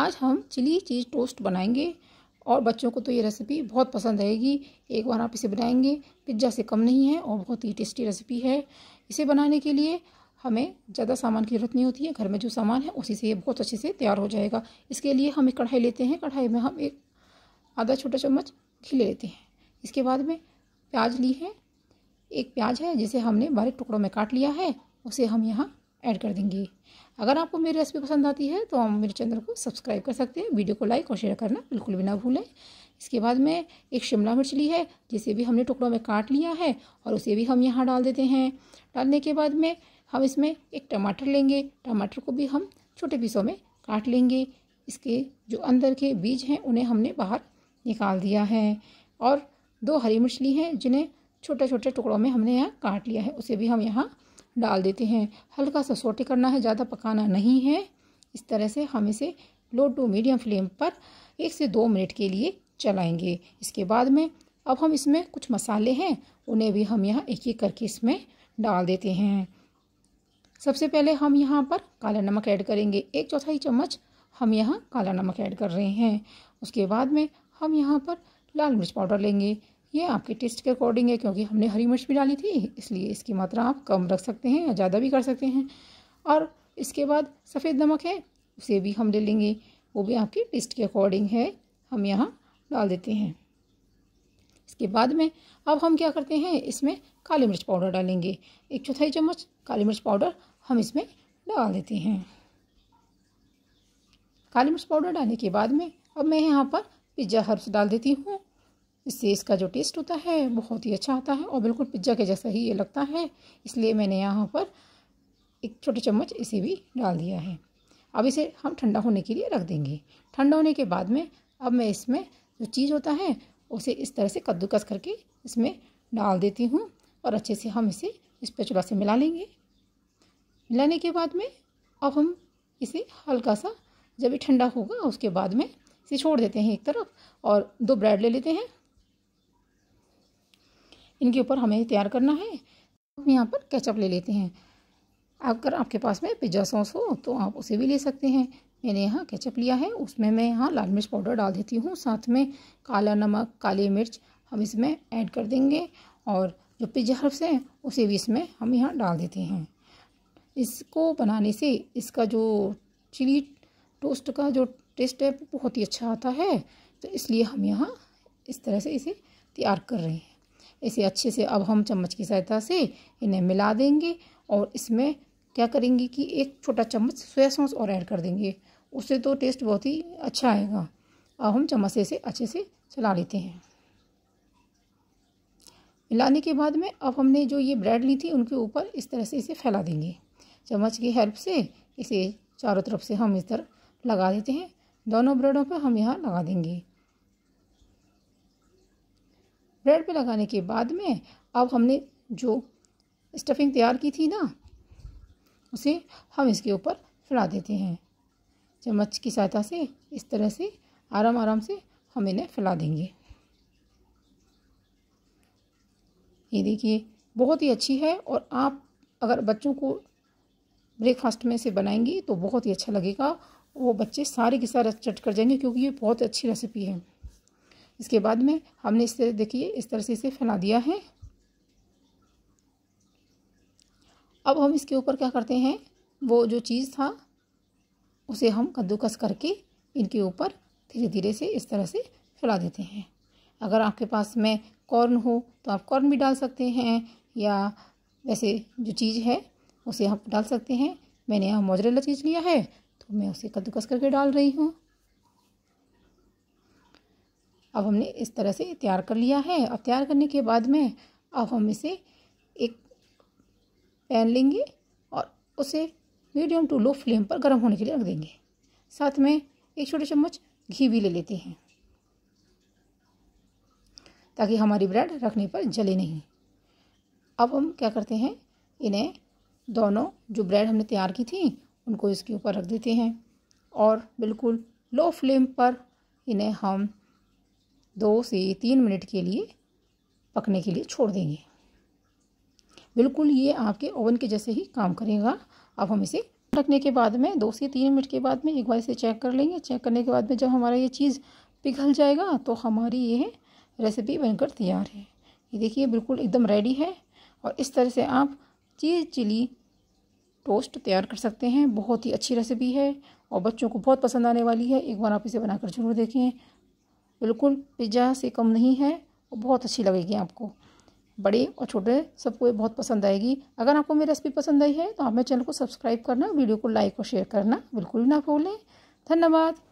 आज हम चिली चीज़ टोस्ट बनाएंगे और बच्चों को तो ये रेसिपी बहुत पसंद आएगी एक बार आप इसे बनाएंगे पिज्ज़ा से कम नहीं है और बहुत ही टेस्टी रेसिपी है इसे बनाने के लिए हमें ज़्यादा सामान की ज़रूरत नहीं होती है घर में जो सामान है उसी से ये बहुत अच्छे से तैयार हो जाएगा इसके लिए हम एक कढ़ाई लेते हैं कढ़ाई में हम एक आधा छोटा चम्मच घी ले लेते हैं इसके बाद में प्याज ली है एक प्याज है जिसे हमने बारीक टुकड़ों में काट लिया है उसे हम यहाँ ऐड कर देंगे अगर आपको मेरी रेसिपी पसंद आती है तो हम मेरे चैनल को सब्सक्राइब कर सकते हैं वीडियो को लाइक और शेयर करना बिल्कुल भी ना भूलें इसके बाद में एक शिमला मिर्च ली है जिसे भी हमने टुकड़ों में काट लिया है और उसे भी हम यहाँ डाल देते हैं डालने के बाद में हम इसमें एक टमाटर लेंगे टमाटर को भी हम छोटे पीसों में काट लेंगे इसके जो अंदर के बीज हैं उन्हें हमने बाहर निकाल दिया है और दो हरी मिर्च ली हैं जिन्हें छोटे छोटे टुकड़ों में हमने यहाँ काट लिया है उसे भी हम यहाँ डाल देते हैं हल्का सा सोटे करना है ज़्यादा पकाना नहीं है इस तरह से हम इसे लो टू मीडियम फ्लेम पर एक से दो मिनट के लिए चलाएंगे इसके बाद में अब हम इसमें कुछ मसाले हैं उन्हें भी हम यहाँ एक एक करके इसमें डाल देते हैं सबसे पहले हम यहाँ पर काला नमक ऐड करेंगे एक चौथाई चम्मच हम यहाँ काला नमक ऐड कर रहे हैं उसके बाद में हम यहाँ पर लाल मिर्च पाउडर लेंगे ये आपके टेस्ट के अकॉर्डिंग है क्योंकि हमने हरी मिर्च भी डाली थी इसलिए इसकी मात्रा आप कम रख सकते हैं या ज़्यादा भी कर सकते हैं और इसके बाद सफ़ेद नमक है उसे भी हम ले लेंगे वो भी आपके टेस्ट के अकॉर्डिंग है हम यहाँ डाल देते हैं इसके बाद में अब हम क्या करते हैं इसमें काली मिर्च पाउडर डालेंगे एक चौथाई चम्मच काली मिर्च पाउडर हम इसमें डाल देते हैं काली मिर्च पाउडर डालने के बाद में अब मैं यहाँ पर पिज्ज़ा हर्ब्स डाल देती हूँ इससे इसका जो टेस्ट होता है बहुत ही अच्छा आता है और बिल्कुल पिज्ज़ा के जैसा ही ये लगता है इसलिए मैंने यहाँ पर एक छोटे चम्मच इसे भी डाल दिया है अब इसे हम ठंडा होने के लिए रख देंगे ठंडा होने के बाद में अब मैं इसमें जो चीज़ होता है उसे इस तरह से कद्दूकस करके इसमें डाल देती हूँ और अच्छे से हम इसे इस पेचुला से मिला लेंगे मिलाने के बाद में अब हम इसे हल्का सा जब ये ठंडा होगा उसके बाद में इसे छोड़ देते हैं एक तरफ और दो ब्रेड ले लेते हैं इनके ऊपर हमें तैयार करना है हम यहाँ पर केचप ले लेते हैं अगर आपके पास में पिज्ज़ा सॉस हो तो आप उसे भी ले सकते हैं मैंने यहाँ केचप लिया है उसमें मैं यहाँ लाल मिर्च पाउडर डाल देती हूँ साथ में काला नमक काली मिर्च हम इसमें ऐड कर देंगे और जो पिज्जा हर्फ्स हैं उसे भी इसमें हम यहाँ डाल देते हैं इसको बनाने से इसका जो चिली टोस्ट का जो टेस्ट है बहुत ही अच्छा आता है तो इसलिए हम यहाँ इस तरह से इसे तैयार कर रहे हैं इसे अच्छे से अब हम चम्मच की सहायता से इन्हें मिला देंगे और इसमें क्या करेंगे कि एक छोटा चम्मच सोया सॉस और ऐड कर देंगे उससे तो टेस्ट बहुत ही अच्छा आएगा अब हम चम्मच से अच्छे से चला लेते हैं मिलाने के बाद में अब हमने जो ये ब्रेड ली थी उनके ऊपर इस तरह से इसे फैला देंगे चम्मच की हेल्प से इसे चारों तरफ से हम इस तरह लगा देते हैं दोनों ब्रेडों पर हम यहाँ लगा देंगे ब्रेड पे लगाने के बाद में अब हमने जो स्टफिंग तैयार की थी ना उसे हम इसके ऊपर फैला देते हैं चम्मच की सहायता से इस तरह से आराम आराम से हम इन्हें फैला देंगे ये देखिए बहुत ही अच्छी है और आप अगर बच्चों को ब्रेकफास्ट में से बनाएंगी तो बहुत ही अच्छा लगेगा वो बच्चे सारे के सारे चट कर जाएंगे क्योंकि ये बहुत अच्छी रेसिपी है इसके बाद में हमने इस तरह देखिए इस तरह से इसे फैला दिया है अब हम इसके ऊपर क्या करते हैं वो जो चीज़ था उसे हम कद्दूकस करके इनके ऊपर धीरे धीरे से इस तरह से फैला देते हैं अगर आपके पास में कॉर्न हो तो आप कॉर्न भी डाल सकते हैं या वैसे जो चीज़ है उसे आप डाल सकते हैं मैंने यहाँ मोजरेला चीज़ लिया है तो मैं उसे कद्दूकस करके डाल रही हूँ अब हमने इस तरह से तैयार कर लिया है अब तैयार करने के बाद में अब हम इसे एक पैन लेंगे और उसे मीडियम टू लो फ्लेम पर गर्म होने के लिए रख देंगे साथ में एक छोटे चम्मच घी भी ले लेते हैं ताकि हमारी ब्रेड रखने पर जले नहीं अब हम क्या करते हैं इन्हें दोनों जो ब्रेड हमने तैयार की थी उनको इसके ऊपर रख देते हैं और बिल्कुल लो फ्लेम पर इन्हें हम दो से तीन मिनट के लिए पकने के लिए छोड़ देंगे बिल्कुल ये आपके ओवन के जैसे ही काम करेगा अब हम इसे रखने के बाद में दो से तीन मिनट के बाद में एक बार इसे चेक कर लेंगे चेक करने के बाद में जब हमारा ये चीज़ पिघल जाएगा तो हमारी ये रेसिपी बनकर तैयार है ये देखिए बिल्कुल एकदम रेडी है और इस तरह से आप चीज़ चिली टोस्ट तैयार कर सकते हैं बहुत ही अच्छी रेसिपी है और बच्चों को बहुत पसंद आने वाली है एक बार आप इसे बनाकर ज़रूर देखें बिल्कुल पिज़्ज़ा से कम नहीं है और बहुत अच्छी लगेगी आपको बड़े और छोटे सबको ये बहुत पसंद आएगी अगर आपको मेरी रेसिपी पसंद आई है तो आप मेरे चैनल को सब्सक्राइब करना वीडियो को लाइक और शेयर करना बिल्कुल ना भूलें धन्यवाद